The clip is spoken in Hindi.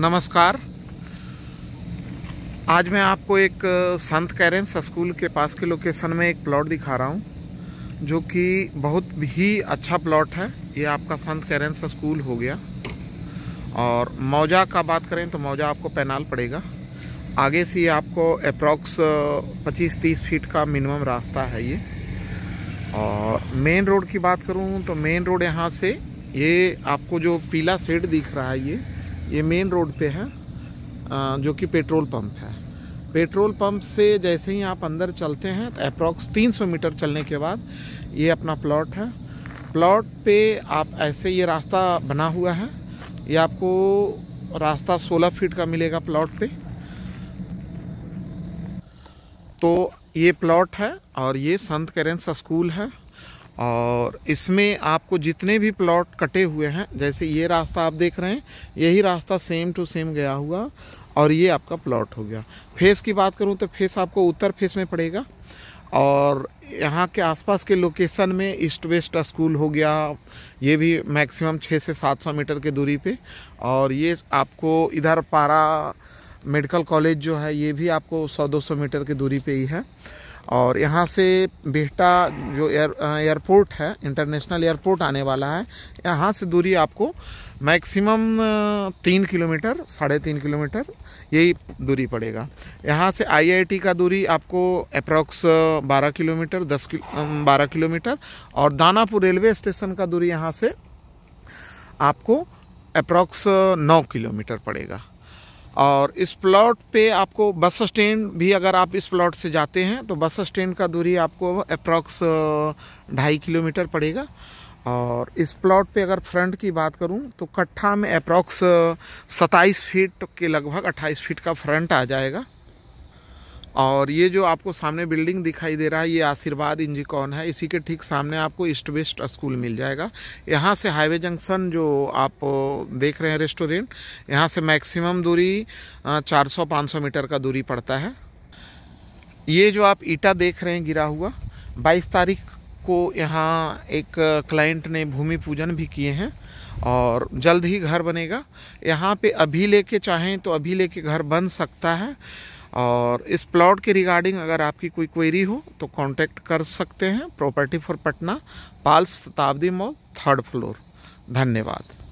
नमस्कार आज मैं आपको एक संत कैरेंस स्कूल के पास के लोकेशन में एक प्लॉट दिखा रहा हूँ जो कि बहुत ही अच्छा प्लॉट है ये आपका संत कैरेंस स्कूल हो गया और मौजा का बात करें तो मौजा आपको पैनाल पड़ेगा आगे से आपको अप्रॉक्स 25-30 फीट का मिनिमम रास्ता है ये और मेन रोड की बात करूँ तो मेन रोड यहाँ से ये आपको जो पीला सेड दिख रहा है ये ये मेन रोड पे है जो कि पेट्रोल पंप है पेट्रोल पंप से जैसे ही आप अंदर चलते हैं तो अप्रॉक्स 300 मीटर चलने के बाद ये अपना प्लॉट है प्लॉट पे आप ऐसे ये रास्ता बना हुआ है ये आपको रास्ता 16 फीट का मिलेगा प्लॉट पे तो ये प्लॉट है और ये संत करेंस स्कूल है और इसमें आपको जितने भी प्लॉट कटे हुए हैं जैसे ये रास्ता आप देख रहे हैं यही रास्ता सेम टू सेम गया हुआ और ये आपका प्लॉट हो गया फेस की बात करूँ तो फेस आपको उत्तर फेस में पड़ेगा और यहाँ के आसपास के लोकेशन में ईस्ट वेस्ट स्कूल हो गया ये भी मैक्सिमम 6 से 700 मीटर के दूरी पे और ये आपको इधर पारा मेडिकल कॉलेज जो है ये भी आपको 100-200 मीटर की दूरी पे ही है और यहाँ से बेहटा जो एयर एयरपोर्ट है इंटरनेशनल एयरपोर्ट आने वाला है यहाँ से दूरी आपको मैक्सिमम तीन किलोमीटर साढ़े तीन किलोमीटर यही दूरी पड़ेगा यहाँ से आईआईटी का दूरी आपको अप्रॉक्स बारह किलोमीटर दस बारह किलोमीटर और दानापुर रेलवे स्टेशन का दूरी यहाँ से आपको अप्रॉक्स नौ किलोमीटर पड़ेगा और इस प्लॉट पे आपको बस स्टैंड भी अगर आप इस प्लॉट से जाते हैं तो बस स्टैंड का दूरी आपको अप्रॉक्स ढाई किलोमीटर पड़ेगा और इस प्लॉट पे अगर फ्रंट की बात करूं तो कट्ठा में अप्रॉक्स सत्ताईस फीट के लगभग अट्ठाईस फीट का फ्रंट आ जाएगा और ये जो आपको सामने बिल्डिंग दिखाई दे रहा है ये आशीर्वाद इंजी कौन है इसी के ठीक सामने आपको ईस्ट वेस्ट स्कूल मिल जाएगा यहाँ से हाईवे जंक्शन जो आप देख रहे हैं रेस्टोरेंट यहाँ से मैक्सिमम दूरी 400-500 मीटर का दूरी पड़ता है ये जो आप ईटा देख रहे हैं गिरा हुआ 22 तारीख को यहाँ एक क्लाइंट ने भूमि पूजन भी किए हैं और जल्द ही घर बनेगा यहाँ पर अभी ले चाहें तो अभी ले घर बन सकता है और इस प्लॉट के रिगार्डिंग अगर आपकी कोई क्वेरी हो तो कांटेक्ट कर सकते हैं प्रॉपर्टी फॉर पटना पाल शताब्दी मॉल थर्ड फ्लोर धन्यवाद